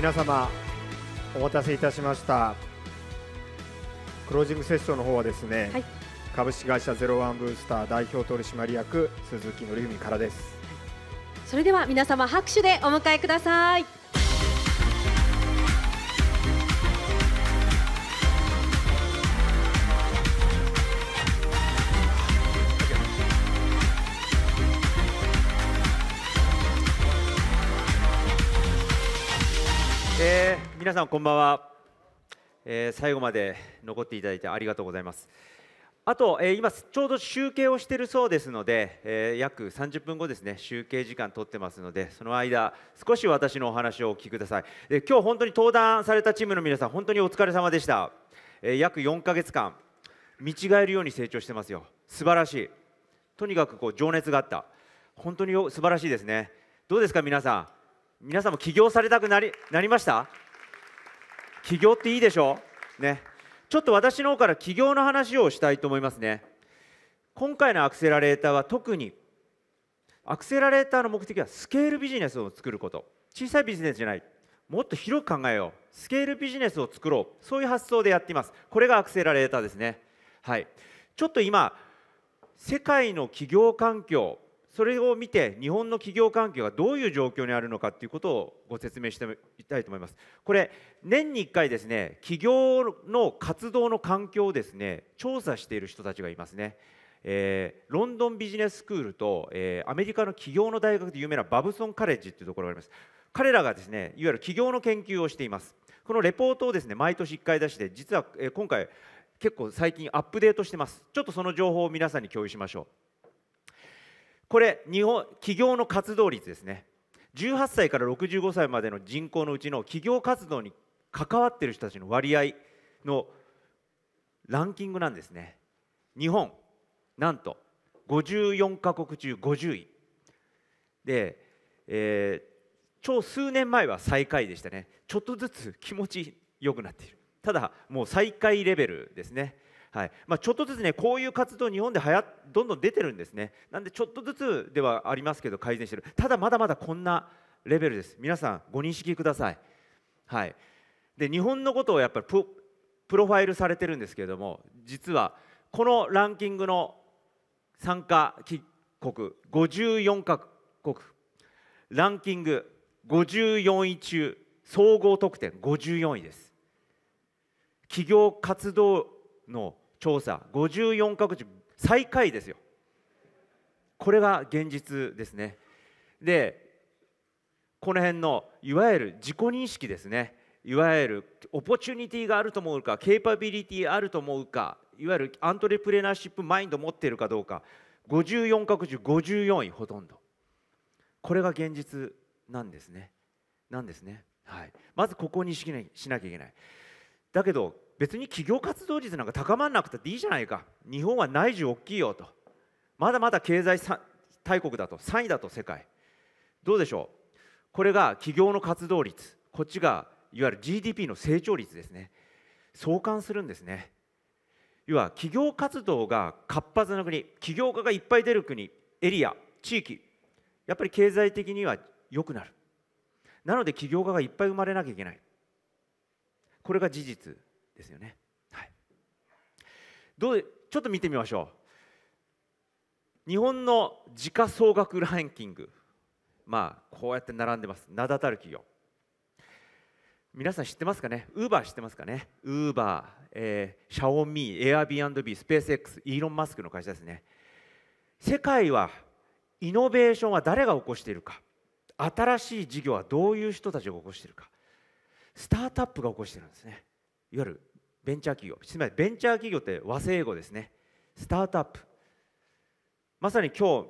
皆様お待たせいたしましたクロージングセッションの方はですね、はい、株式会社ゼロワンブースター代表取締役鈴木則文からです、それでは皆様拍手でお迎えください皆さんこんばんは、えー、最後まで残っていただいてありがとうございますあと、えー、今ちょうど集計をしているそうですので、えー、約30分後ですね集計時間取ってますのでその間少し私のお話をお聞きくださいで今日本当に登壇されたチームの皆さん本当にお疲れ様でした、え約4ヶ月間見違えるように成長してますよ素晴らしいとにかくこう情熱があった本当に素晴らしいですねどうですか皆さん皆さんも起業されたくなりなりました起業っていいでしょねちょっと私の方から起業の話をしたいと思いますね今回のアクセラレーターは特にアクセラレーターの目的はスケールビジネスを作ること小さいビジネスじゃないもっと広く考えようスケールビジネスを作ろうそういう発想でやっていますこれがアクセラレーターですねはいちょっと今世界の企業環境それを見て日本の企業環境がどういう状況にあるのかということをご説明していきたいと思います。これ年に1回ですね企業の活動の環境をですね調査している人たちがいますね。えー、ロンドンビジネススクールと、えー、アメリカの企業の大学で有名なバブソンカレッジというところがあります。彼らがですねいわゆる企業の研究をしています。このレポートをですね毎年1回出して実は、えー、今回結構最近アップデートしてます。ちょっとその情報を皆さんに共有しましょう。これ日本企業の活動率ですね18歳から65歳までの人口のうちの企業活動に関わってる人たちの割合のランキングなんですね日本なんと54カ国中50位で、えー、超数年前は最下位でしたねちょっとずつ気持ちよくなっているただもう最下位レベルですねはいまあ、ちょっとずつねこういう活動日本ではやどんどん出てるんですねなんでちょっとずつではありますけど改善してるただまだまだこんなレベルです皆さんご認識くださいはいで日本のことをやっぱりプロファイルされてるんですけれども実はこのランキングの参加国54か国ランキング54位中総合得点54位です企業活動の調査54か国中最下位ですよこれが現実ですねでこの辺のいわゆる自己認識ですねいわゆるオポチュニティがあると思うかケーパビリティあると思うかいわゆるアントレプレナーシップマインド持っているかどうか54か国中54位ほとんどこれが現実なんですねなんですねはいまずここにしなきゃいけないだけど別に企業活動率なんか高まらなくていいじゃないか日本は内需大きいよとまだまだ経済大国だと3位だと世界どうでしょうこれが企業の活動率こっちがいわゆる GDP の成長率ですね相関するんですね要は企業活動が活発な国起業家がいっぱい出る国エリア地域やっぱり経済的には良くなるなので起業家がいっぱい生まれなきゃいけないこれが事実ですよね、はい、どうちょっと見てみましょう日本の時価総額ランキングまあこうやって並んでます名だたる企業皆さん知ってますかねウーバー知ってますかねウーバー、えシャオミー、エアービビー、スペース X、イーロン・マスクの会社ですね。世界はイノベーションは誰が起こしているか、新しい事業はどういう人たちが起こしているか、スタートアップが起こしているんですね。いわゆるベンチャー企業つまりベンチャー企業って和製英語ですねスタートアップまさに今日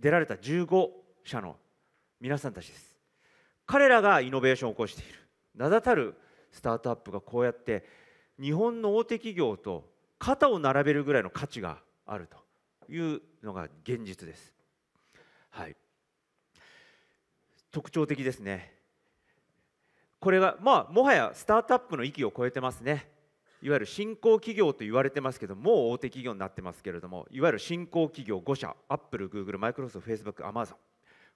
出られた15社の皆さんたちです彼らがイノベーションを起こしている名だたるスタートアップがこうやって日本の大手企業と肩を並べるぐらいの価値があるというのが現実です、はい、特徴的ですねこれがまあもはやスタートアップの域を超えてますねいわゆる新興企業と言われてますけどもう大手企業になってますけれどもいわゆる新興企業5社アップルグーグルマイクロソフトフェイスブックアマゾン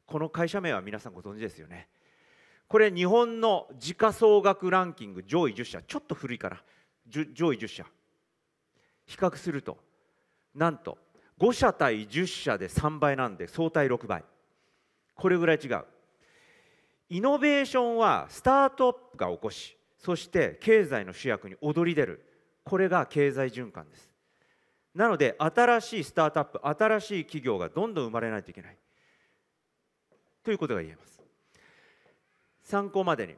この会社名は皆さんご存知ですよねこれ日本の時価総額ランキング上位10社ちょっと古いかな上位10社比較するとなんと5社対10社で3倍なんで相対6倍これぐらい違うイノベーションはスタートアップが起こしそして経済の主役に躍り出るこれが経済循環ですなので新しいスタートアップ新しい企業がどんどん生まれないといけないということが言えます参考までに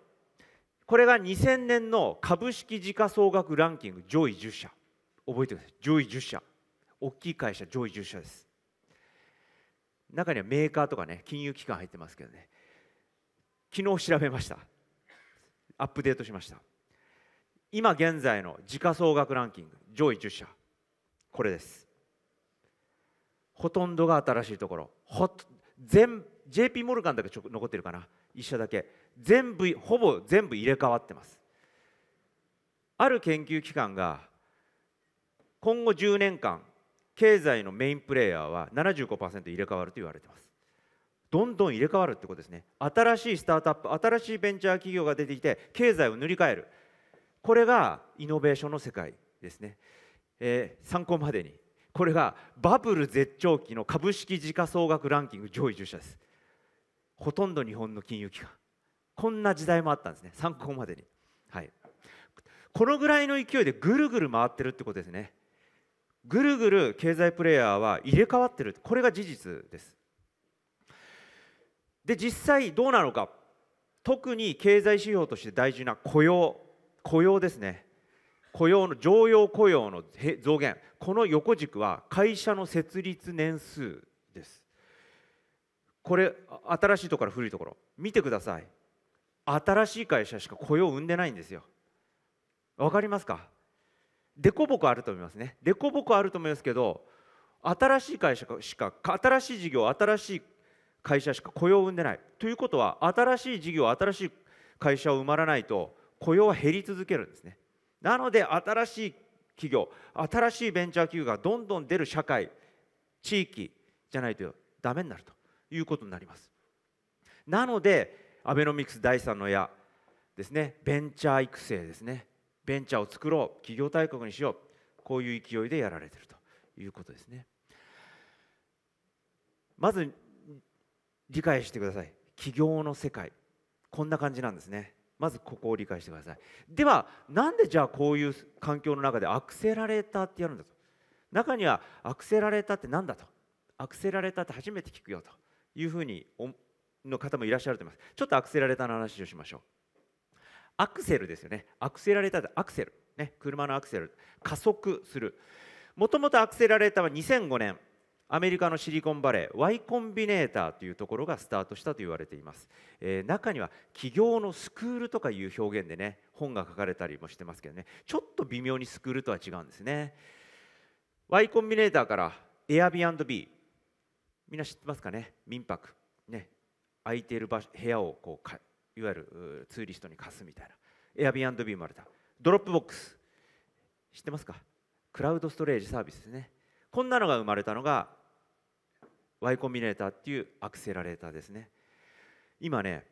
これが2000年の株式時価総額ランキング上位10社覚えてください上位10社大きい会社上位10社です中にはメーカーとかね金融機関入ってますけどね昨日調べましたアップデートしました今現在の時価総額ランキング上位10社これですほとんどが新しいところほ全 JP モルガンだけちょ残ってるかな1社だけ全部ほぼ全部入れ替わってますある研究機関が今後10年間経済のメインプレーヤーは75%入れ替わると言われてますどんどん入れ替わるってことですね新しいスタートアップ新しいベンチャー企業が出てきて経済を塗り替えるこれがイノベーションの世界ですね、えー、参考までにこれがバブル絶頂期の株式時価総額ランキング上位10社ですほとんど日本の金融機関こんな時代もあったんですね参考までにはいこのぐらいの勢いでぐるぐる回ってるってことですねぐるぐる経済プレーヤーは入れ替わってるこれが事実ですで実際どうなのか特に経済指標として大事な雇用雇用ですね雇用の常用雇用の増減この横軸は会社の設立年数ですこれ新しいところから古いところ見てください新しい会社しか雇用を生んでないんですよわかりますかでこぼこあると思いますねでこぼこあると思いますけど新しい会社しか新しい事業新しい会社しか雇用を生んでないということは新しい事業新しい会社を生まらないと雇用は減り続けるんですねなので新しい企業新しいベンチャー企業がどんどん出る社会地域じゃないとダメになるということになりますなのでアベノミクス第3の矢ですねベンチャー育成ですねベンチャーを作ろう企業大国にしようこういう勢いでやられてるということですねまず理解してください起業の世界こんな感じなんですねまずここを理解してくださいではなんでじゃあこういう環境の中でアクセラレーターってやるんだと中にはアクセラレーターって何だとアクセラレーターって初めて聞くよというふうにの方もいらっしゃると思いますちょっとアクセラレーターの話をしましょうアクセルですよねアクセラレーターってアクセル、ね、車のアクセル加速するもともとアクセラレーターは2005年アメリカのシリコンバレー Y コンビネーターというところがスタートしたと言われています、えー、中には起業のスクールとかいう表現でね本が書かれたりもしてますけどねちょっと微妙にスクールとは違うんですね Y コンビネーターから Airbnb みんな知ってますかね民泊ね空いている場所部屋をこうかいわゆるツーリストに貸すみたいな Airbnb 生まれたドロップボックス知ってますかクラウドストレージサービスですねこんなのが生まれたのが Y コンビネーターっていうアクセラレーターですね今ね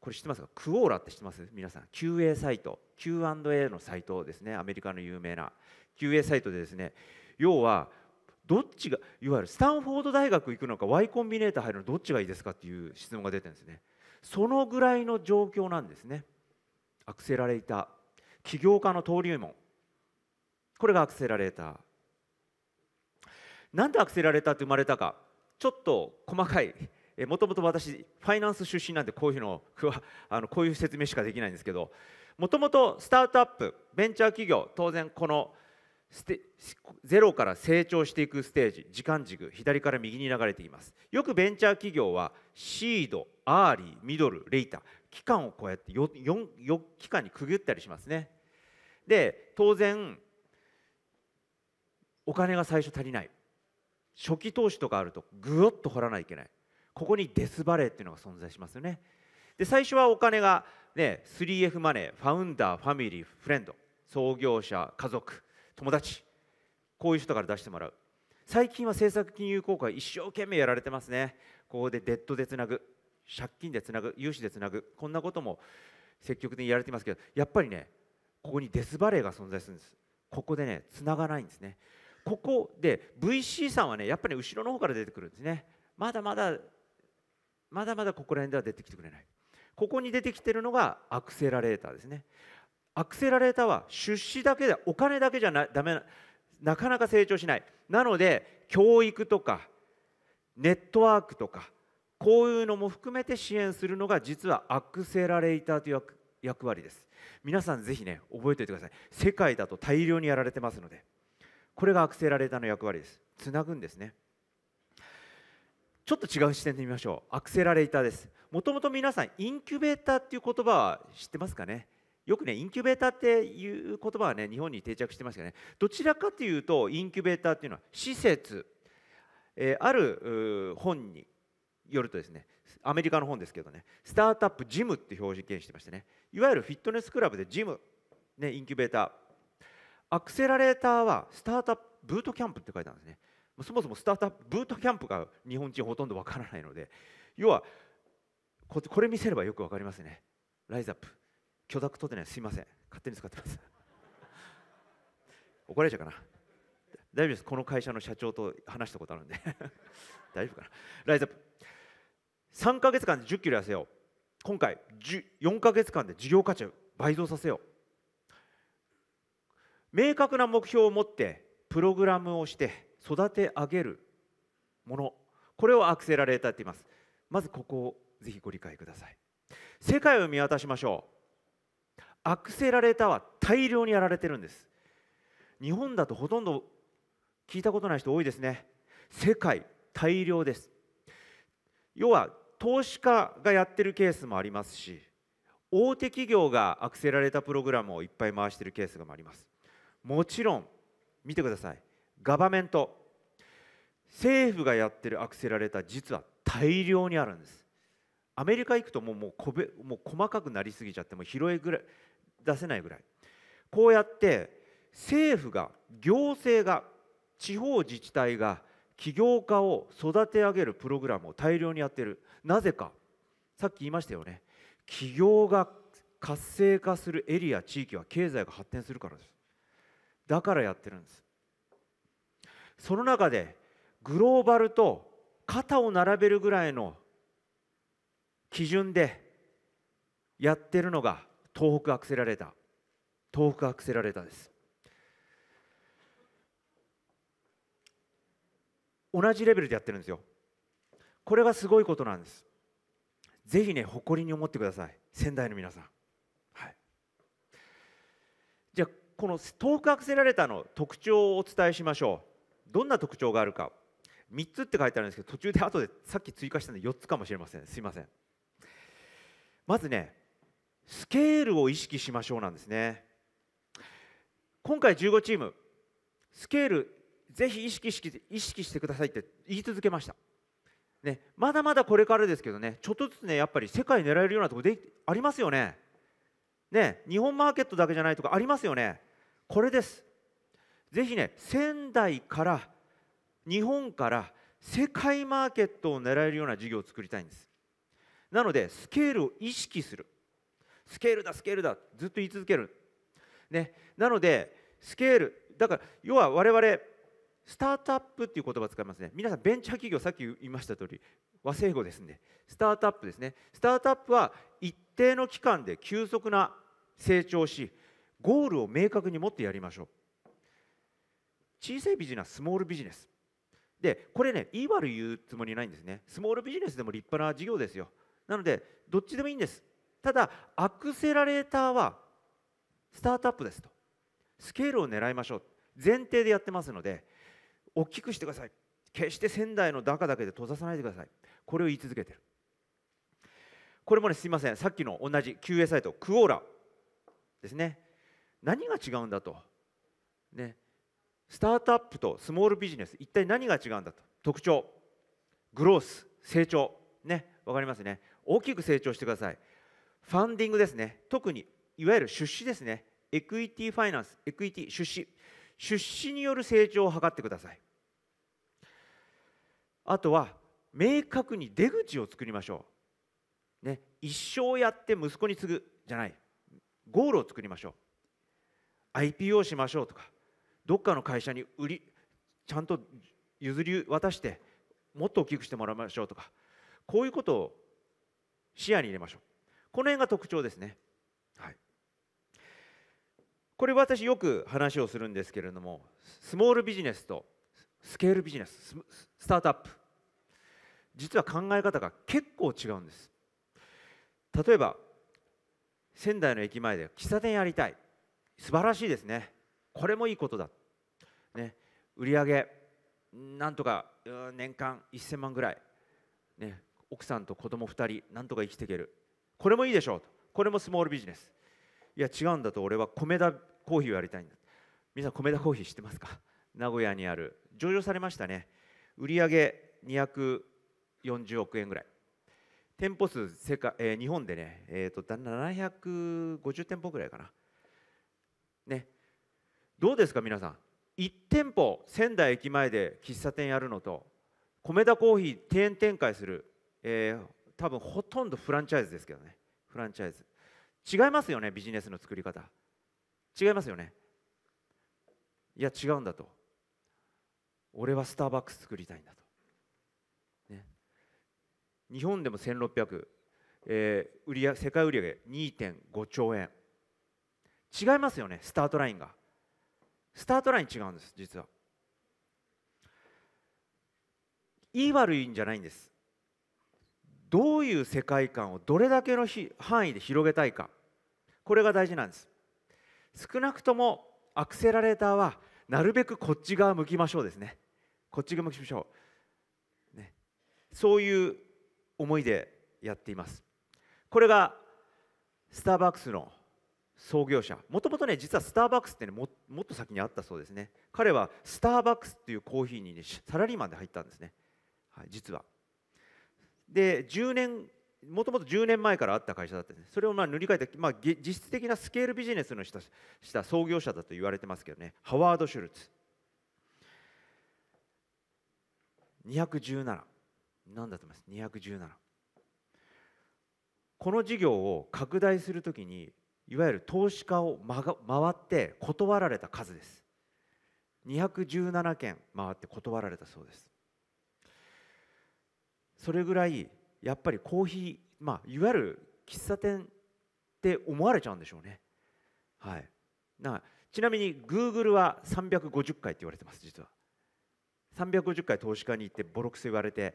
これ知ってますかクオーラって知ってます皆さん QA サイト Q&A のサイトですねアメリカの有名な QA サイトでですね要はどっちがいわゆるスタンフォード大学行くのか Y コンビネーター入るのどっちがいいですかっていう質問が出てるんですねそのぐらいの状況なんですねアクセラレーター起業家の登竜門これがアクセラレーターなんでアクセラレーターって生まれたかちょっと細かいもともと私ファイナンス出身なんでこういうのあのこういう説明しかできないんですけどもともとスタートアップベンチャー企業当然このゼロから成長していくステージ時間軸左から右に流れていますよくベンチャー企業はシードアーリーミドルレイター期間をこうやって 4, 4, 4期間に区切ったりしますねで当然お金が最初足りない初期投資とかあるとぐっと掘らないといけないここにデスバレーっていうのが存在しますよねで最初はお金が、ね、3F マネーファウンダーファミリーフレンド創業者家族友達こういう人から出してもらう最近は政策金融公開一生懸命やられてますねここでデッドでつなぐ借金でつなぐ融資でつなぐこんなことも積極的にやられてますけどやっぱりねここにデスバレーが存在するんですここでねつながないんですねここで VC さんはねやっぱり後ろの方から出てくるんですねまだまだまだまだここら辺では出てきてくれないここに出てきてるのがアクセラレーターですねアクセラレーターは出資だけでお金だけじゃなめななかなか成長しないなので教育とかネットワークとかこういうのも含めて支援するのが実はアクセラレーターという役割です皆さんぜひね覚えておいてください世界だと大量にやられてますので。これがアクセラレーターの役割ですつなぐんですねちょっと違う視点で見ましょうアクセラレーターですもともと皆さんインキュベーターっていう言葉は知ってますかねよくねインキュベーターっていう言葉はね日本に定着してますよねどちらかというとインキュベーターっていうのは施設、えー、ある本によるとですねアメリカの本ですけどねスタートアップジムって表現してましてねいわゆるフィットネスクラブでジム、ね、インキュベーターアクセラレーターはスタートアップブートキャンプって書いてあるんですねそもそもスタートアップブートキャンプが日本人ほとんどわからないので要はこれ見せればよく分かりますねライズアップ許諾取ってないすいません勝手に使ってます 怒られちゃうかな大丈夫ですこの会社の社長と話したことあるんで 大丈夫かなライズアップ3か月間で1 0キロ痩せよう今回4か月間で事業価値を倍増させよう明確な目標を持ってプログラムをして育て上げるものこれをアクセラレーターって言いますまずここをぜひご理解ください世界を見渡しましょうアクセラレーターは大量にやられてるんです日本だとほとんど聞いたことない人多いですね世界大量です要は投資家がやってるケースもありますし大手企業がアクセラレータープログラムをいっぱい回してるケースもありますもちろん見てくださいガバメント政府がやってるアクセラレーター実は大量にあるんですアメリカ行くともうもうこべもう細かくなりすぎちゃっても拾いぐらい出せないぐらいこうやって政府が行政が地方自治体が起業家を育て上げるプログラムを大量にやってるなぜかさっき言いましたよね起業が活性化するエリア地域は経済が発展するからですだからやってるんですその中でグローバルと肩を並べるぐらいの基準でやってるのが東北アクセラレーター東北アクセラレーターです同じレベルでやってるんですよこれがすごいことなんですぜひね誇りに思ってください仙台の皆さんこの遠くアクセラレーターの特徴をお伝えしましょうどんな特徴があるか3つって書いてあるんですけど途中で後でさっき追加したんで4つかもしれませんすいませんまずねスケールを意識しましょうなんですね今回15チームスケールぜひ意識し意識してくださいって言い続けました、ね、まだまだこれからですけどねちょっとずつねやっぱり世界狙えるようなとこでありますよねね日本マーケットだけじゃないとかありますよねこれですぜひね仙台から日本から世界マーケットを狙えるような事業を作りたいんですなのでスケールを意識するスケールだスケールだずっと言い続ける、ね、なのでスケールだから要は我々スタートアップっていう言葉使いますね皆さんベンチャー企業さっき言いました通り和製語ですねでスタートアップですねスタートアップは一定の期間で急速な成長しゴールを明確に持ってやりましょう小さいビジネススモールビジネスでこれねいい悪い言うつもりないんですねスモールビジネスでも立派な事業ですよなのでどっちでもいいんですただアクセラレーターはスタートアップですとスケールを狙いましょう前提でやってますので大きくしてください決して仙台のダカだけで閉ざさないでくださいこれを言い続けてるこれもねすいませんさっきの同じ QA サイトクオーラですね何が違うんだと、ね、スタートアップとスモールビジネス一体何が違うんだと特徴グロース成長ね分かりますね大きく成長してくださいファンディングですね特にいわゆる出資ですねエクイティファイナンスエクイティ出資出資による成長を図ってくださいあとは明確に出口を作りましょう、ね、一生やって息子に継ぐじゃないゴールを作りましょう IPO しましょうとかどっかの会社に売りちゃんと譲り渡してもっと大きくしてもらいましょうとかこういうことを視野に入れましょうこの辺が特徴ですね、はい、これ私よく話をするんですけれどもスモールビジネスとスケールビジネススタートアップ実は考え方が結構違うんです例えば仙台の駅前で喫茶店やりたい素晴らしいですねこれもいいことだ、ね、売上なんとか年間1000万ぐらい、ね、奥さんと子供2人なんとか生きていけるこれもいいでしょうこれもスモールビジネスいや違うんだと俺は米田コーヒーをやりたいんだ皆さん米田コーヒー知ってますか 名古屋にある上場されましたね売上240億円ぐらい店舗数世界、えー、日本でね、えーと、と750店舗ぐらいかなねどうですか皆さん1店舗仙台駅前で喫茶店やるのと米田コーヒー店展開する、えー、多分ほとんどフランチャイズですけどねフランチャイズ違いますよねビジネスの作り方違いますよねいや違うんだと俺はスターバックス作りたいんだと、ね、日本でも1600、えー、売上世界売上げ2.5兆円違いますよねスタートラインがスタートライン違うんです実はいい悪いんじゃないんですどういう世界観をどれだけの範囲で広げたいかこれが大事なんです少なくともアクセラレーターはなるべくこっち側向きましょうですねこっち側向きましょう、ね、そういう思いでやっていますこれがスターバックスの創業者もともとね実はスターバックスってねもっと先にあったそうですね彼はスターバックスっていうコーヒーに、ね、サラリーマンで入ったんですね、はい、実はで10年もともと10年前からあった会社だったんです、ね、それをまあ塗り替えて、まあ、実質的なスケールビジネスのしたした創業者だと言われてますけどねハワード・シュルツ217何だと思います217この事業を拡大するときにいわゆる投資家を回って断られた数です217件回って断られたそうですそれぐらいやっぱりコーヒー、まあ、いわゆる喫茶店って思われちゃうんでしょうねはいなちなみにグーグルは350回って言われてます実は350回投資家に行ってボロクソ言われて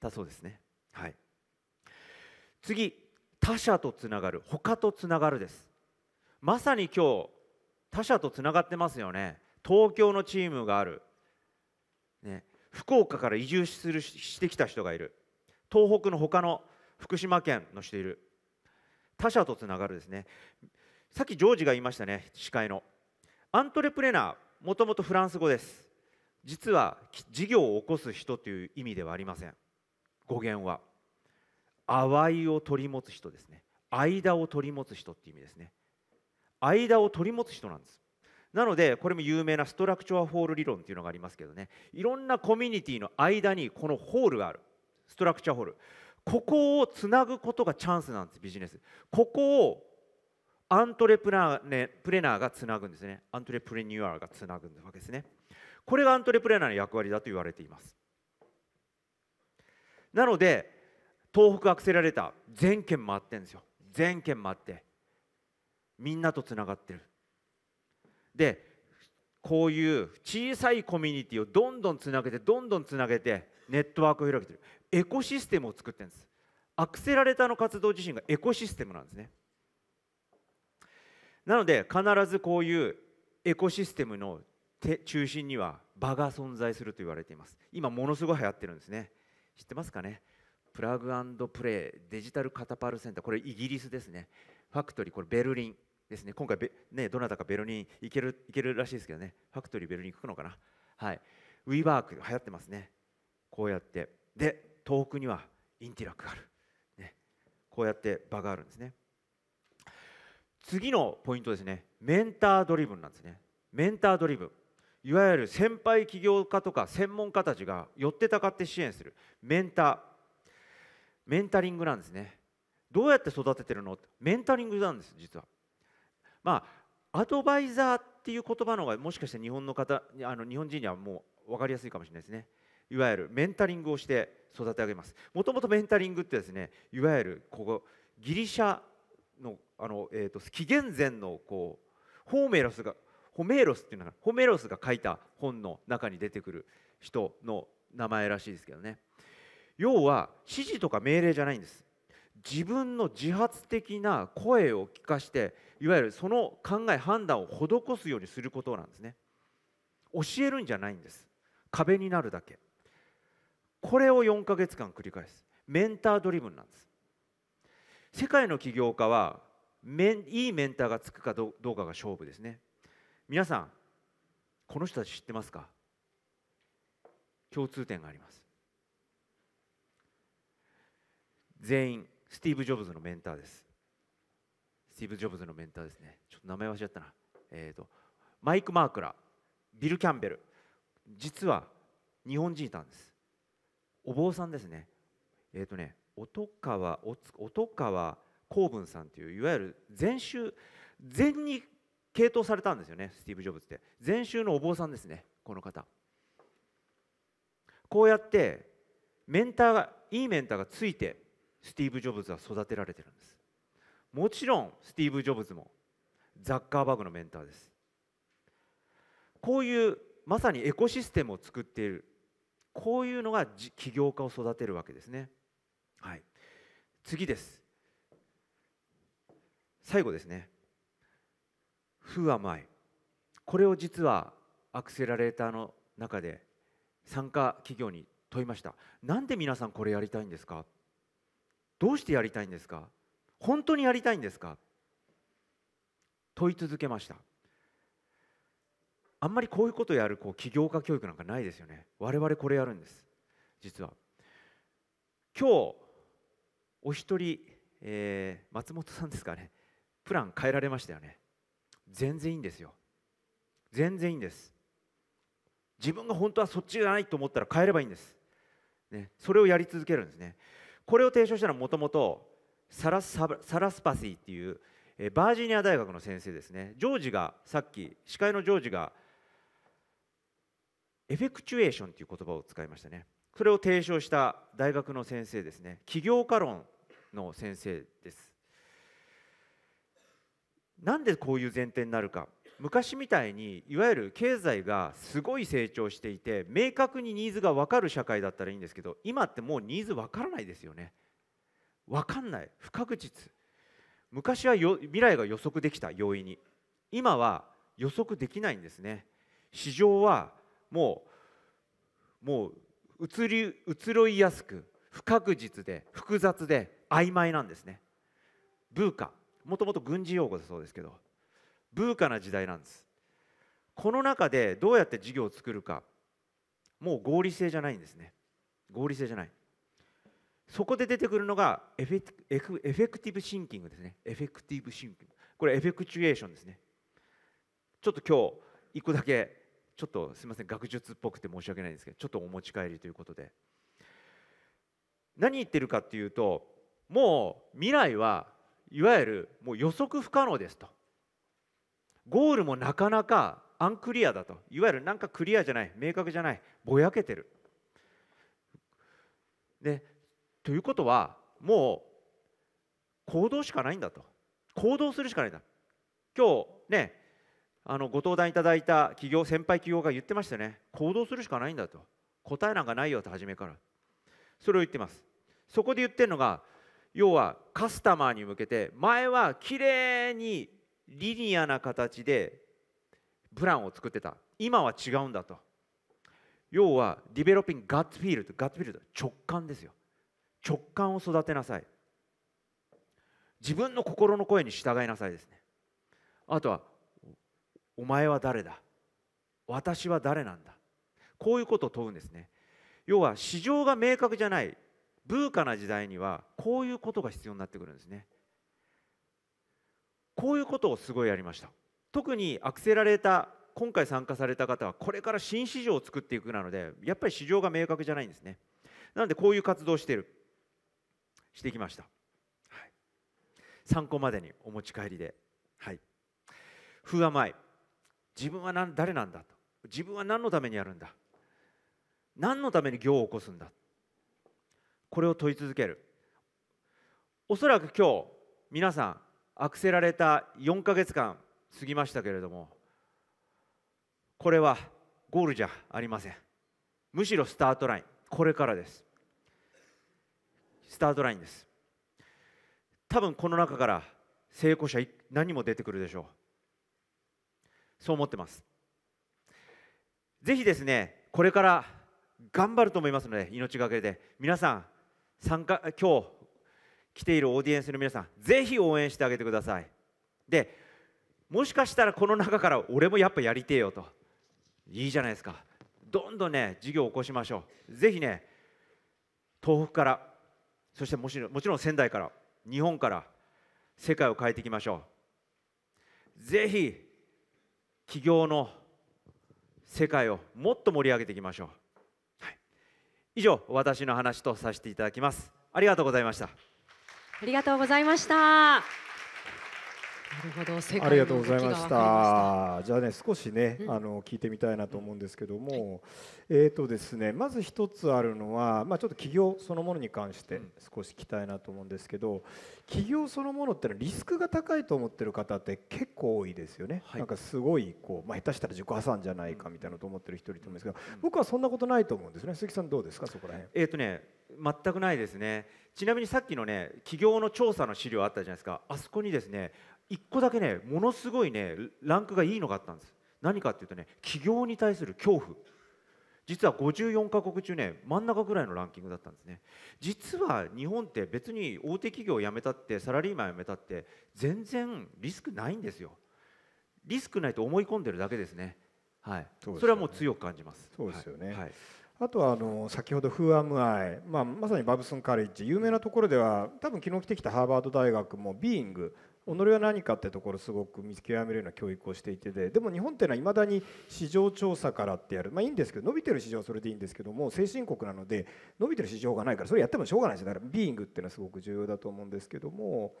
たそうですねはい次他者とつながる他とつながるですまさに今日他者とつながってますよね東京のチームがある、ね、福岡から移住するしてきた人がいる東北の他の福島県の人いる他者とつながるですねさっきジョージが言いましたね司会のアントレプレナーもともとフランス語です実は事業を起こす人という意味ではありません語源はわいを取り持つ人ですね間を取り持つ人っていう意味ですね間を取り持つ人なんですなのでこれも有名なストラクチャーホール理論っていうのがありますけどねいろんなコミュニティの間にこのホールがあるストラクチャーホールここをつなぐことがチャンスなんですビジネスここをアントレプナー、ね、プレナーがつなぐんですねアントレプレニュアーがつなぐわけですねこれがアントレプレナーの役割だと言われていますなので東北アクセラレーター全県回ってるんですよ全県回ってみんなとつながってるでこういう小さいコミュニティをどんどんつなげてどんどんつなげてネットワークを開けてるエコシステムを作ってるんですアクセラレーターの活動自身がエコシステムなんですねなので必ずこういうエコシステムの中心には場が存在すると言われています今ものすごい流行ってるんですね知ってますかねプラグアンドプレイデジタルカタパルセンターこれイギリスですねファクトリーこれベルリンですね今回ね、どなたかベルリン行ける行けるらしいですけどねファクトリーベルリン行くのかなはいウィバーク流行ってますねこうやってで遠くにはインティラックがある、ね、こうやって場があるんですね次のポイントですねメンタードリブンなんですねメンタードリブンいわゆる先輩起業家とか専門家たちが寄ってたかって支援するメンターメンタリングなんですねどうやって育ててるのメンタリングなんです実はまあアドバイザーっていう言葉の方がもしかして日本の方あの日本人にはもう分かりやすいかもしれないですねいわゆるメンタリングをして育て上げますもともとメンタリングってですねいわゆるここギリシャのあの、えーと、紀元前のこうホーメロスがホメロスっていうのがホメロスが書いた本の中に出てくる人の名前らしいですけどね要は指示とか命令じゃないんです自分の自発的な声を聞かしていわゆるその考え判断を施すようにすることなんですね教えるんじゃないんです壁になるだけこれを4ヶ月間繰り返すメンタードリブンなんです世界の起業家はめいいメンターがつくかどうかが勝負ですね皆さんこの人たち知ってますか共通点があります全員スティーブ・ジョブズのメンターですスティーブ・ジョブズのメンターですねちょっと名前忘れちゃったなえっ、ー、とマイク・マークラビル・キャンベル実は日本人いたんですお坊さんですねえっ、ー、とね音川音川公文さんといういわゆる禅宗禅に傾倒されたんですよねスティーブ・ジョブズって禅宗のお坊さんですねこの方こうやってメンターがいいメンターがついてスティーブ・ジョブズは育てられてるんですもちろんスティーブ・ジョブズもザッカーバーグのメンターですこういうまさにエコシステムを作っているこういうのが起業家を育てるわけですねはい次です最後ですね「Who am I?」これを実はアクセラレーターの中で参加企業に問いましたなんで皆さんこれやりたいんですかどうしてやりたいんですか本当にやりたいんですか問い続けましたあんまりこういうことをやるこう起業家教育なんかないですよね我々これやるんです実は今日お一人、えー、松本さんですかねプラン変えられましたよね全然いいんですよ全然いいんです自分が本当はそっちじゃないと思ったら変えればいいんです、ね、それをやり続けるんですねこれを提唱したのはもともとサラスパシーっていうバージニア大学の先生ですねジョージがさっき司会のジョージがエフェクチュエーションという言葉を使いましたねそれを提唱した大学の先生ですね起業家論の先生ですなんでこういう前提になるか昔みたいにいわゆる経済がすごい成長していて明確にニーズが分かる社会だったらいいんですけど今ってもうニーズ分からないですよね分かんない不確実昔は未来が予測できた容易に今は予測できないんですね市場はもうもう移り移ろいやすく不確実で複雑で曖昧なんですね。ブーカもともと軍事用語だそうですけどブーカな時代なんですこの中でどうやって事業を作るかもう合理性じゃないんですね合理性じゃないそこで出てくるのがエフェエフエフェクティブシンキングですねエフェクティブシンキングこれエフェクチュエーションですねちょっと今日1個だけちょっとすみません学術っぽくて申し訳ないんですけどちょっとお持ち帰りということで何言ってるかっていうともう未来はいわゆるもう予測不可能ですとゴールもなかなかアンクリアだといわゆるなんかクリアじゃない明確じゃないぼやけてる。でということはもう行動しかないんだと行動するしかないんだ今日ねあのご登壇いただいた企業先輩企業が言ってましたね行動するしかないんだと答えなんかないよと初めからそれを言ってますそこで言ってるのが要はカスタマーに向けて前はきれいにリニアな形でプランを作ってた今は違うんだと要はディベロッピングガッツフィールドガッツフィールド直感ですよ直感を育てなさい自分の心の声に従いなさいですねあとはお前は誰だ私は誰なんだこういうことを問うんですね要は市場が明確じゃないブーカな時代にはこういうことが必要になってくるんですねこういうことをすごいやりました特にアクセラレーター今回参加された方はこれから新市場を作っていくなのでやっぱり市場が明確じゃないんですねなのでこういう活動をしてるしてきました、はい、参考までにお持ち帰りではい「風甘い自分は何誰なんだ」と「自分は何のためにやるんだ」「何のために行を起こすんだ」これを問い続けるおそらく今日皆さんアクセられた4か月間過ぎましたけれどもこれはゴールじゃありませんむしろスタートラインこれからですスタートラインです多分この中から成功者何も出てくるでしょうそう思ってますぜひですねこれから頑張ると思いますので命がけで皆さん参加今日来ているオーディエンスの皆さんぜひ応援してあげてくださいでもしかしたらこの中から俺もやっぱやりてえよといいじゃないですかどんどんね事業を起こしましょうぜひね東北からそしてもちろんもちろん仙台から日本から世界を変えていきましょうぜひ起業の世界をもっと盛り上げていきましょう、はい、以上私の話とさせていただきますありがとうございましたりがとうございました。なるほど世界ありがとうございましたじゃあね少しね、うん、あの聞いてみたいなと思うんですけども、うん、えっ、ー、とですねまず一つあるのはまあ、ちょっと企業そのものに関して少し聞きたいなと思うんですけど、企業そのものってのはリスクが高いと思ってる方って結構多いですよね、はい、なんかすごいこうまあ、下手したら自己破産じゃないかみたいなと思ってる人いると思うんですけど、僕はそんなことないと思うんですね鈴木さんどうですかそこら辺えっ、ー、とね全くないですねちなみにさっきのね企業の調査の資料あったじゃないですかあそこにですね1個だけねものすごいねランクがいいのがあったんです何かっていうとね企業に対する恐怖実は54カ国中ね真ん中ぐらいのランキングだったんですね実は日本って別に大手企業を辞めたってサラリーマン辞めたって全然リスクないんですよリスクないと思い込んでるだけですねはいそ、ね、それはもう強く感じますそうですよね、はい、はいあとはあの先ほど「フーアムアイ、まあまさにバブスン・カレッジ有名なところでは多分昨日来てきたハーバード大学も「ビーイング」己は何かってところすごく見極めるような教育をしていてででも日本っていうのはいまだに市場調査からってやるまあいいんですけど伸びてる市場はそれでいいんですけども先進国なので伸びてる市場がないからそれやってもしょうがないですだからビーイングっていうのはすごく重要だと思うんですけども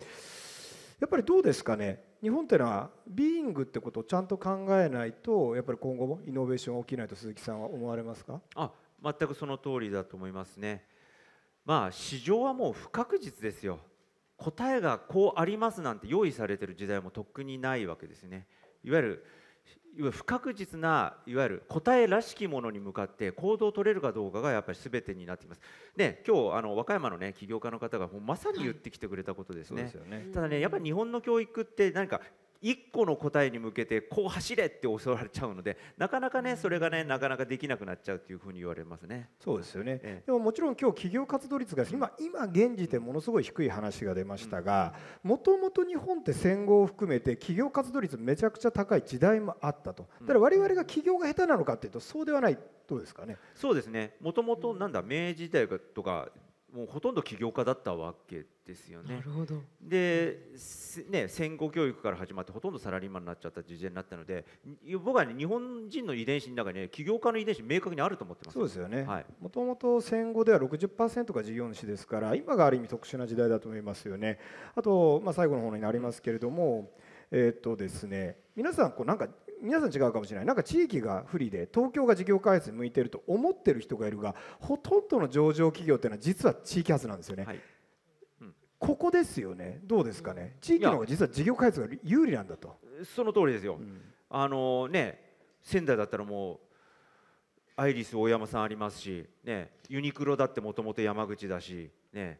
やっぱりどうですかね日本っていうのはビーイングってことをちゃんと考えないとやっぱり今後もイノベーションが起きないと鈴木さんは思われますかあ全くその通りだと思いますねまあ市場はもう不確実ですよ答えがこうありますなんて用意されてる時代もとっくにないわけですねいわゆる不確実ないわゆる答えらしきものに向かって行動を取れるかどうかがやっぱり全てになっています。で今日あの和歌山のね起業家の方がもうまさに言ってきてくれたことですね。はい、すねただねやっぱり日本の教育って何か1個の答えに向けてこう走れって襲われちゃうのでなかなかねそれがねなかなかできなくなっちゃうっていうふうに言われますね。そうですよね、ええ、でももちろん今日企業活動率が今今現時点ものすごい低い話が出ましたがもともと日本って戦後を含めて企業活動率めちゃくちゃ高い時代もあったと。だから我々が企業が下手なのかっていうとそうではないどうですかね。そうですね。もともとなんだ明治時代とかもうほとんど起業家だったわけですよね。で、ね、戦後教育から始まってほとんどサラリーマンになっちゃった時代になったので僕は、ね、日本人の遺伝子の中に、ね、起業家の遺伝子明確にあると思ってますそうですよね、もともと戦後では60%が事業主ですから今がある意味特殊な時代だと思いますよね。あと、まあ、最後の方になりますけれども、えー、っとですね、皆さんこうなんか皆さん違うかもしれないなんか地域が不利で東京が事業開発に向いてると思ってる人がいるがほとんどの上場企業っていうのは実は地域発なんですよね、はいうん、ここですよねどうですかね地域の方が実は事業開発が有利なんだとその通りですよ、うん、あのね仙台だったらもうアイリス大山さんありますし、ね、ユニクロだってもともと山口だし、ね、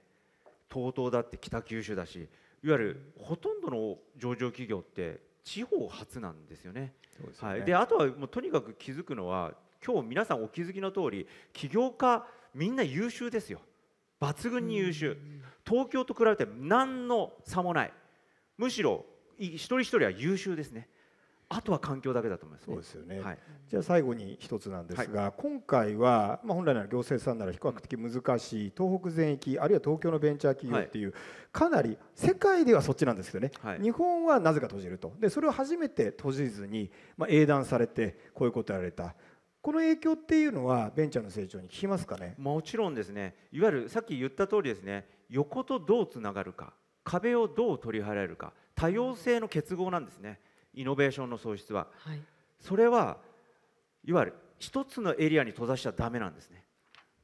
TOTO だって北九州だしいわゆるほとんどの上場企業って地方初なんですよね。で、ね、はい、であとはもうとにかく気づくのは今日皆さんお気づきの通り起業家みんな優秀ですよ抜群に優秀東京と比べて何の差もないむしろ一人一人は優秀ですねあとは環境だけだと思います、ね、そうですよね、はい、じゃあ最後に一つなんですが、はい、今回は、まあ、本来なら行政さんなら比較的難しい東北全域あるいは東京のベンチャー企業っていう、かなり世界ではそっちなんですけどね、はい、日本はなぜか閉じるとでそれを初めて閉じずに、まあ、英断されてこういうことやられた。この影響っていうのはベンチャーの成長に効きますかねもちろんですねいわゆるさっき言った通りですね横とどうつながるか壁をどう取り払えるか多様性の結合なんですねイノベーションの創出は、はい、それはいわゆる一つのエリアに閉ざしちゃだめなんですね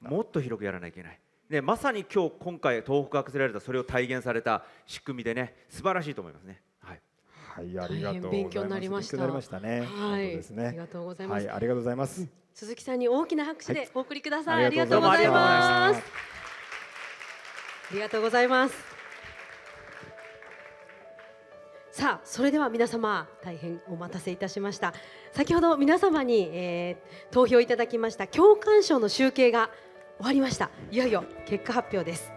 もっと広くやらなきゃいけないでまさに今日今回東北アクセラレーターそれを体現された仕組みでね素晴らしいと思いますねはいはい、ありがとう勉強になりました。はい、ね、ありがとうございます。ありがとうございます。鈴木さんに大きな拍手でお送りください。はい、ありがとうございます。ありがとうございます。さあそれでは皆様大変お待たせいたしました先ほど皆様に、えー、投票いただきました共感賞の集計が終わりましたいよいよ結果発表です、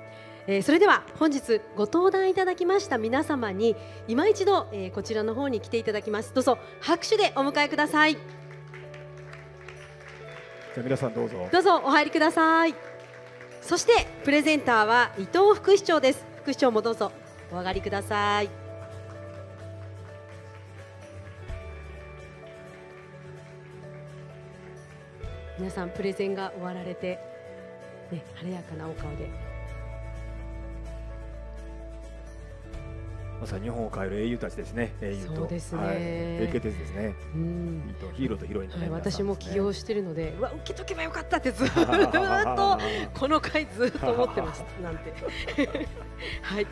えー、それでは本日ご登壇いただきました皆様に今一度、えー、こちらの方に来ていただきますどうぞ拍手でお迎えくださいじゃ皆さんどうぞどうぞお入りくださいそしてプレゼンターは伊藤副市長です副市長もどうぞお上がりください皆さんプレゼンが終わられて、ね、晴れやかなお顔でまさに日本を変える英雄たちですね英雄とそうですね、はい、AK ですねうんヒーローとヒロインの、ね、はい、私も起業してるのでうわ受けとけばよかったってずっと この回ずっと思ってますなんて はい、はい、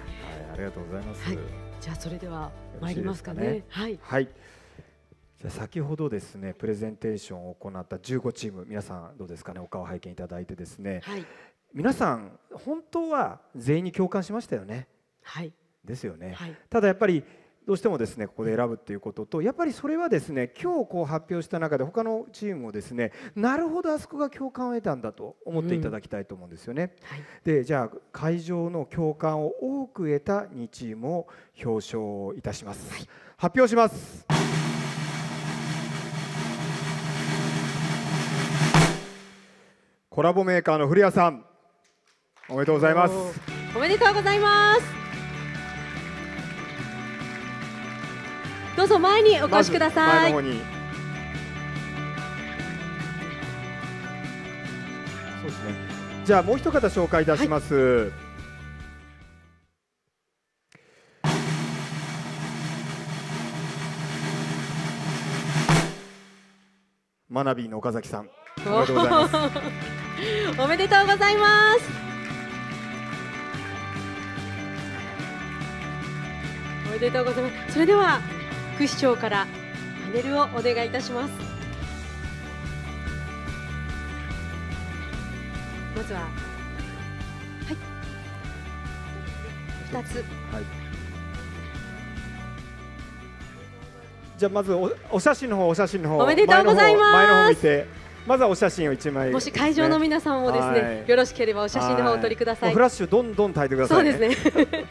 ありがとうございます、はい、じゃあそれでは参りますかね、ね、はい、はい先ほどですねプレゼンテーションを行った15チーム皆さんどうですかねお顔拝見いただいてですね、はい、皆さん本当は全員に共感しましたよね。はい、ですよね、はい、ただやっぱりどうしてもですねここで選ぶっていうこととやっぱりそれはですね今日こう発表した中で他のチームもですねなるほどあそこが共感を得たんだと思っていただきたいと思うんですよね。うんはい、でじゃあ会場の共感を多く得た2チームを表彰いたします。はい、発表しますコラボメーカーの古谷さんおめでとうございますおめでとうございますどうぞ前にお越しください、ま、そうですねじゃあもう一方紹介いたします、はいマナビーの岡崎さんおめでとうございます おめでとうございますおめでとうございますそれでは副市長からパネルをお願いいたしますまずははい二つはいじゃまずおお写真の方お写真の方おめでとうございます前の方見てまずはお写真を一枚、ね、もし会場の皆さんもですね、よろしければお写真の方をお撮りください。フラッシュどんどん焚いてください、ね、そうですね。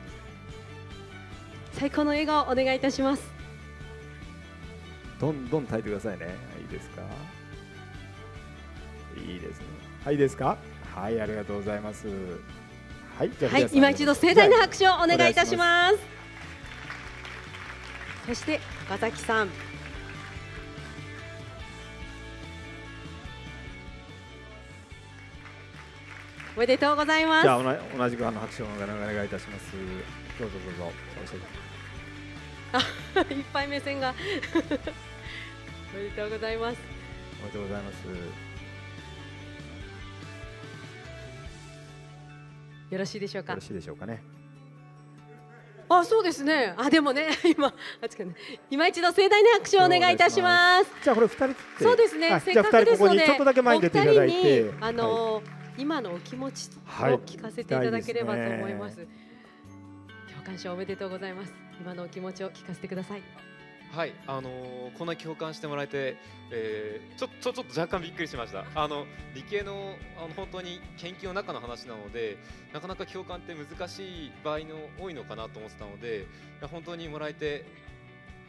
最高の笑顔お願いいたします。どんどん焚いてくださいね。いいですか。いいですね。はいですか。はい、ありがとうございます。はい、じゃあ、はい、今一度盛大な拍手をお願いいたします。そして岡崎さん。おめでとうございますじゃあ同じくあの拍手をお願いいたしますどうぞどうぞあいっぱい目線がおめでとうございますおめでとうございますよろしいでしょうかよろしいでしょうかねあそうですねあでもね 今あ、今一度盛大な拍手をお願いいたしますじゃこれ二人そうですねせっかくですのでお二人にあの、はい、今のお気持ちを聞かせていただければと思います。共感賞おめでとうございます。今のお気持ちを聞かせてください。はい、あのー、こんな共感してもらえて、えー、ちょっとちょっと若干びっくりしました。あの理系のあの本当に研究の中の話なので、なかなか共感って難しい場合の多いのかなと思ってたので、本当にもらえて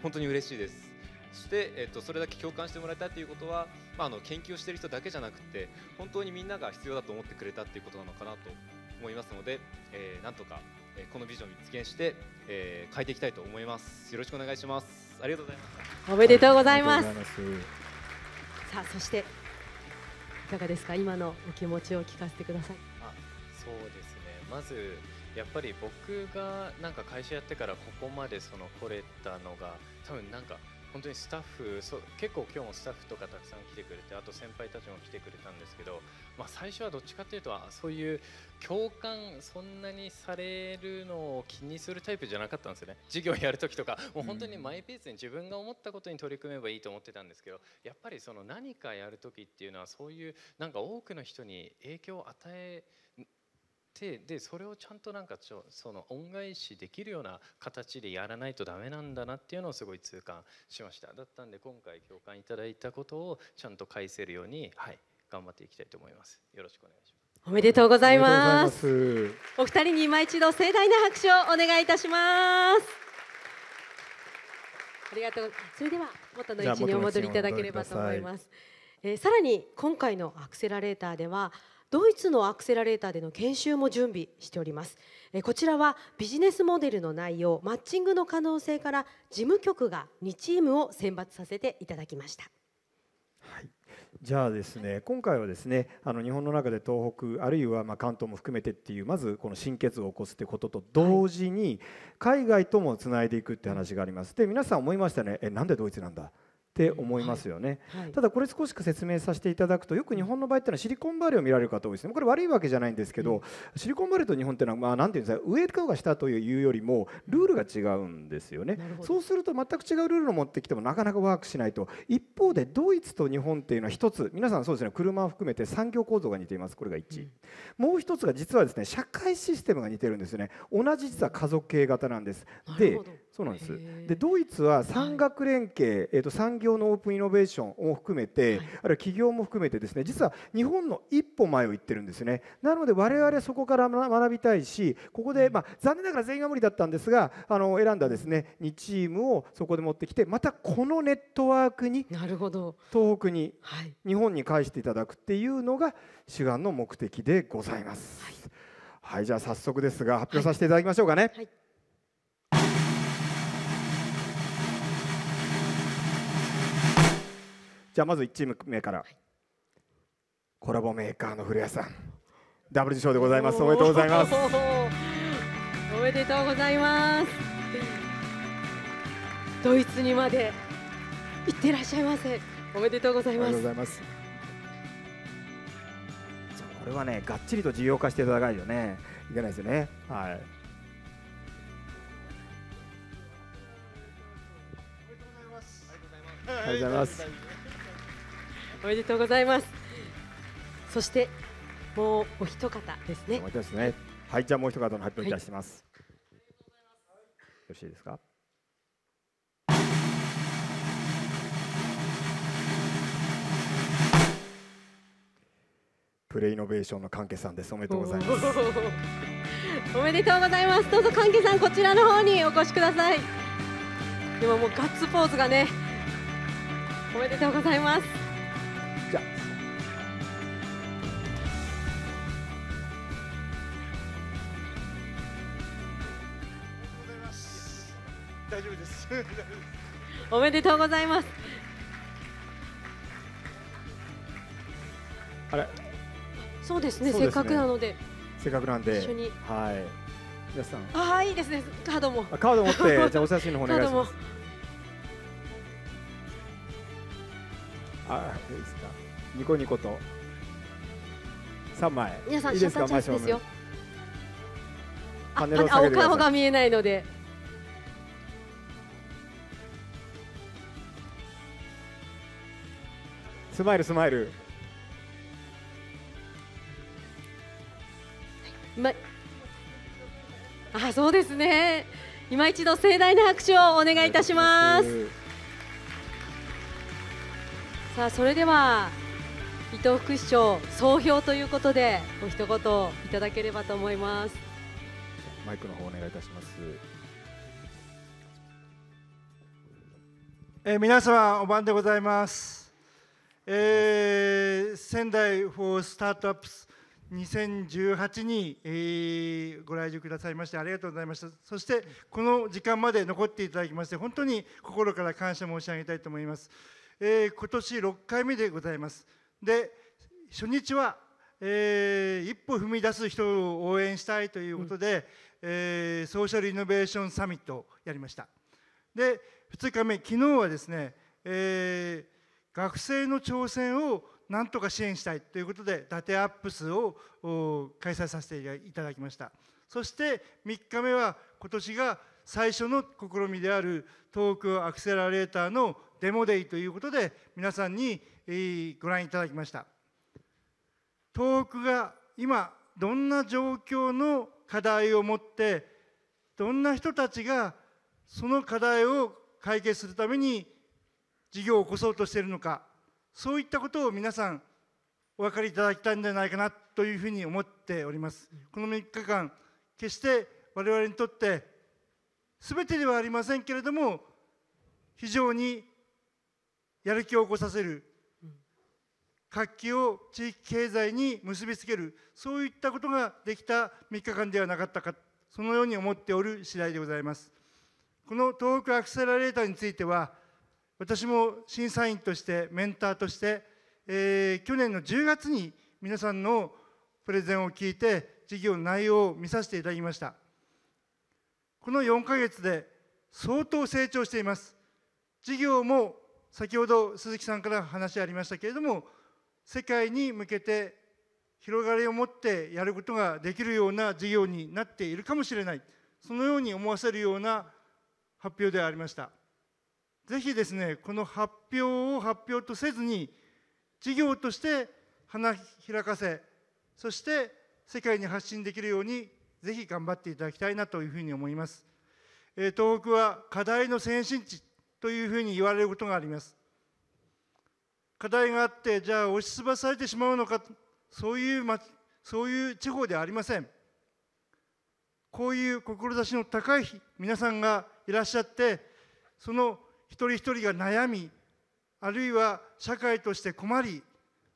本当に嬉しいです。して、えっと、それだけ共感してもらいたいということは、まあ、あの研究をしている人だけじゃなくて本当にみんなが必要だと思ってくれたということなのかなと思いますので、えー、なんとかこのビジョンを実現して、えー、変えていきたいと思いますよろしくお願いしますありがとうございますおめでとうございますはい、さあそしていかがですか今のお気持ちを聞かせてくださいあそうですねまずやっぱり僕がなんか会社やってからここまでその来れたのが多分なんか本当にスタッフそ結構今日もスタッフとかたくさん来てくれてあと先輩たちも来てくれたんですけど、まあ、最初はどっちかっていうとそういう共感そんなにされるのを気にするタイプじゃなかったんですよね 授業やるときとかもう本当にマイペースに自分が思ったことに取り組めばいいと思ってたんですけどやっぱりその何かやるきっていうのはそういうなんか多くの人に影響を与えてでそれをちゃんとなんかちょその恩返しできるような形でやらないとダメなんだなっていうのをすごい痛感しましただったんで今回共感いただいたことをちゃんと返せるようにはい頑張っていきたいと思いますよろしくお願いしますおめでとうございますお二人に今一度盛大な拍手をお願いいたしますありがとう。それでは元の位置にお戻りいただければと思います。えー、さらに今回のアクセラレーターではドイツのアクセラレーターでの研修も準備しておりますこちらはビジネスモデルの内容マッチングの可能性から事務局が2チームを選抜させていただきました、はいじゃあですね、今回はですねあの日本の中で東北あるいはま関東も含めてっていうまずこの新結を起こすってことと同時に海外ともつないでいくって話がありますで皆さん思いましたねえなんでドイツなんだって思いますよね、はいはい、ただこれ少しく説明させていただくとよく日本の場合っていうのはシリコンバレーを見られる方多いですねこれ悪いわけじゃないんですけど、うん、シリコンバレーと日本っていうのはまあ何て言うんですか上とか下というよりもルールが違うんですよねそうすると全く違うルールを持ってきてもなかなかワークしないと一方でドイツと日本っていうのは一つ皆さんそうですね車を含めて産業構造が似ていますこれが1、うん、もう一つが実はですね社会システムが似てるんですよね同じ実は家族系型なんですでそうなんですでドイツは産学連携、はい、えー、と産業のオープンイノベーションを含めて、はい、あるいは企業も含めてですね実は日本の一歩前を行ってるんですねなので我々はそこから学びたいしここで、まあ、残念ながら全員が無理だったんですがあの選んだですね2チームをそこで持ってきてまたこのネットワークになるほど東北に、はい、日本に返していただくっていうのが主眼の目的でございます。はい、はい、じゃあ早速ですが発表させていただきましょうかね。じゃあまず1チーム目から、はい、コラボメーカーの古谷さんダブル受賞でございますおめでとうございます おめでとうございますドイツにまで行ってらっしゃいませおめでとうございますございますこれはねがっちりと事業化していただかないとねいけないですよねはいありがとうございます。おめでとうございますそしてもうお一方ですねですねはいじゃあもう一方の発表いたします、はい、よろしいですかプレイノベーションの関係さんですおめでとうございますおめでとうございますどうぞ関係さんこちらの方にお越しくださいでももうガッツポーズがねおめでとうございますおめでとうございますあれそうですね、ね、せっかくなのでせっかくなんで一緒にはい皆さんああいいですねカードもカード持って じゃあお写真の方お願いしますあいいですかニコニコと三枚皆さんいいですかシャッターチャンスですよああお顔が見えないのでスマイルスマイルま、あそうですね今一度盛大な拍手をお願いいたしますさあそれでは伊藤副市長総評ということでお一言いただければと思いますマイクの方お願いいたしますえー、皆様お晩でございますえー、仙台フォースタートアップス2018に、えー、ご来場くださいましてありがとうございましたそしてこの時間まで残っていただきまして本当に心から感謝申し上げたいと思います、えー、今年6回目でございますで初日は、えー、一歩踏み出す人を応援したいということで、うん、えー、ソーシャルイノベーションサミットをやりましたで2日目昨日はですね、えー学生の挑戦をなんとか支援したいということで、伊達アップスを開催させていただきました。そして3日目は今年が最初の試みである東京アクセラレーターのデモデイということで皆さんにご覧いただきました東北が今どんな状況の課題を持ってどんな人たちがその課題を解決するために事業を起こそうとしているのかそういったことを皆さんお分かりいただきたいんじゃないかなというふうに思っておりますこの3日間決して我々にとってすべてではありませんけれども非常にやる気を起こさせる活気を地域経済に結びつけるそういったことができた3日間ではなかったかそのように思っておる次第でございますこの東北アクセラレーターについては私も審査員としてメンターとして、えー、去年の10月に皆さんのプレゼンを聞いて事業の内容を見させていただきましたこの4か月で相当成長しています事業も先ほど鈴木さんから話ありましたけれども世界に向けて広がりを持ってやることができるような事業になっているかもしれないそのように思わせるような発表でありました。ぜひですね、この発表を発表とせずに、事業として花開かせ、そして世界に発信できるように、ぜひ頑張っていただきたいなというふうに思います。え東北は課題の先進地というふうに言われることがあります。課題があって、じゃあ押しつばされてしまうのか、そういう、ま、そういう地方ではありません。こういう志の高い皆さんがいらっしゃって、その一人一人が悩みあるいは社会として困り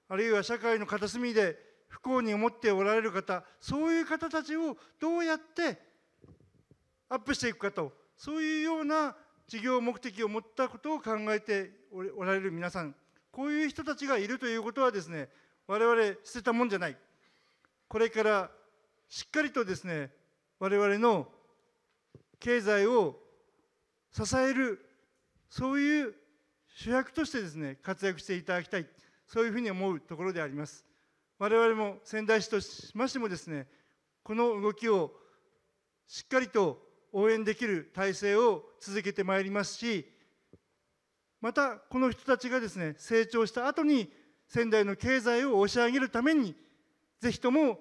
あるいは社会の片隅で不幸に思っておられる方そういう方たちをどうやってアップしていくかとそういうような事業目的を持ったことを考えておられる皆さんこういう人たちがいるということはですね我々捨てたもんじゃないこれからしっかりとですね我々の経済を支えるそういう主役としてですね活躍していただきたいそういうふうに思うところであります我々も仙台市としましてもですねこの動きをしっかりと応援できる体制を続けてまいりますしまたこの人たちがですね成長した後に仙台の経済を押し上げるためにぜひとも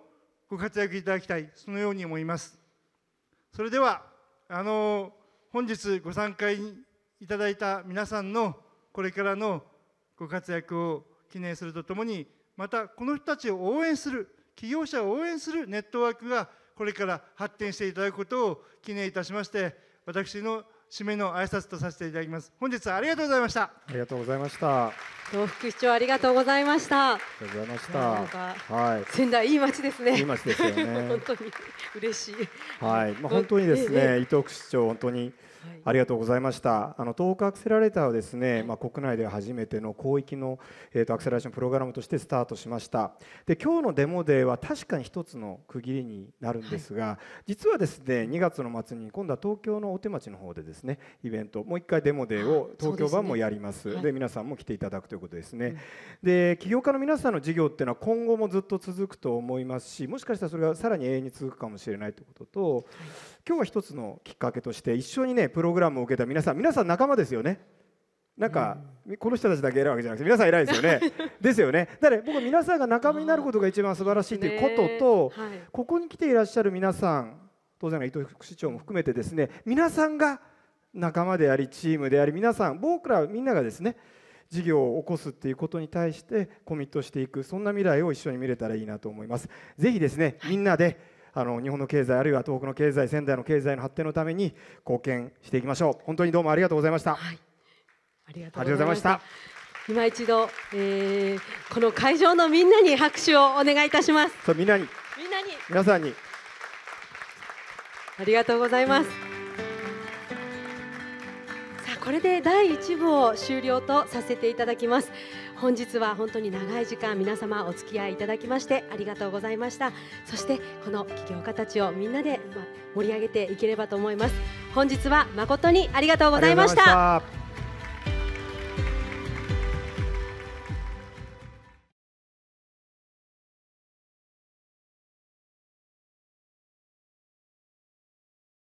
ご活躍いただきたいそのように思いますそれではあの本日ご参加いただいた皆さんのこれからのご活躍を記念するとともにまたこの人たちを応援する起業者を応援するネットワークがこれから発展していただくことを記念いたしまして私の締めの挨拶とさせていただきます本日はありがとうございましたありがとうございました東副市長ありがとうございましたありがとうございましたはい仙台いい街ですねいい街ですよね 本当に嬉しいはいまあ本当にですね、伊藤区市長本当にありがとうございましたあの東北アクセラレーターはですね、まあ、国内では初めての広域の、えーと、アクセラレーションプログラムとしてスタートしましたで今日のデモデーは確かに一つの区切りになるんですが、実はですね2月の末に今度は東京の大手町の方でですねイベントもう一回デモデーを東京版もやります、はい、で、皆さんも来ていただくということですね、うん、で起業家の皆さんの事業っていうのは今後もずっと続くと思いますしもしかしたらそれがさらに永遠に続くかもしれないということと、はい、今日は一つのきっかけとして一緒にねプログラムを受けた皆さん皆さん仲間ですよねなんか、うん、この人たちだけ偉いわけじゃなくて皆さん偉いですよね ですよねだから僕皆さんが仲間になることが一番素晴らしいということと、ねはい、ここに来ていらっしゃる皆さん当然伊藤副市長も含めてですね皆さんが仲間でありチームであり皆さん僕らみんながですね事業を起こすっていうことに対してコミットしていくそんな未来を一緒に見れたらいいなと思います。ぜひですね、みんなであの日本の経済あるいは東北の経済仙台の経済の発展のために貢献していきましょう本当にどうもありがとうございました、はい、ありがとうございました今一度、えー、この会場のみんなに拍手をお願いいたしますそうみんなにみんなに皆さんにありがとうございます、さあこれで第1部を終了とさせていただきます本日は本当に長い時間皆様お付き合いいただきましてありがとうございましたそしてこの起業家たちをみんなで盛り上げていければと思います本日は誠にありがとうございました